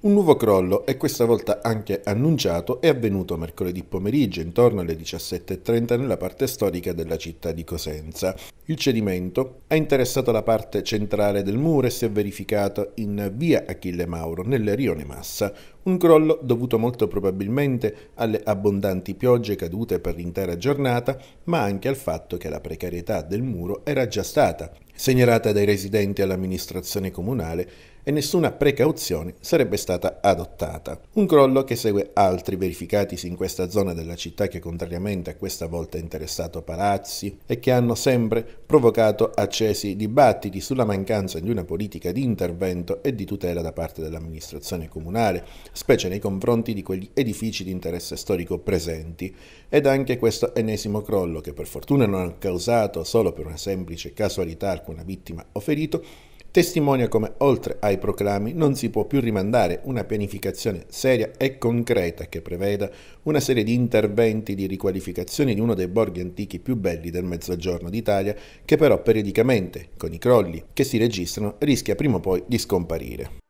Un nuovo crollo è questa volta anche annunciato è avvenuto mercoledì pomeriggio intorno alle 17.30 nella parte storica della città di Cosenza. Il cedimento ha interessato la parte centrale del muro e si è verificato in via Achille Mauro, nel rione Massa, un crollo dovuto molto probabilmente alle abbondanti piogge cadute per l'intera giornata, ma anche al fatto che la precarietà del muro era già stata segnalata dai residenti all'amministrazione comunale e nessuna precauzione sarebbe stata adottata. Un crollo che segue altri verificatisi in questa zona della città che contrariamente a questa volta ha interessato palazzi e che hanno sempre provocato accesi dibattiti sulla mancanza di una politica di intervento e di tutela da parte dell'amministrazione comunale, specie nei confronti di quegli edifici di interesse storico presenti, ed anche questo ennesimo crollo che per fortuna non ha causato solo per una semplice casualità alcuna vittima o ferito, testimonia come oltre ai proclami non si può più rimandare una pianificazione seria e concreta che preveda una serie di interventi di riqualificazione di uno dei borghi antichi più belli del mezzogiorno d'Italia che però periodicamente, con i crolli che si registrano, rischia prima o poi di scomparire.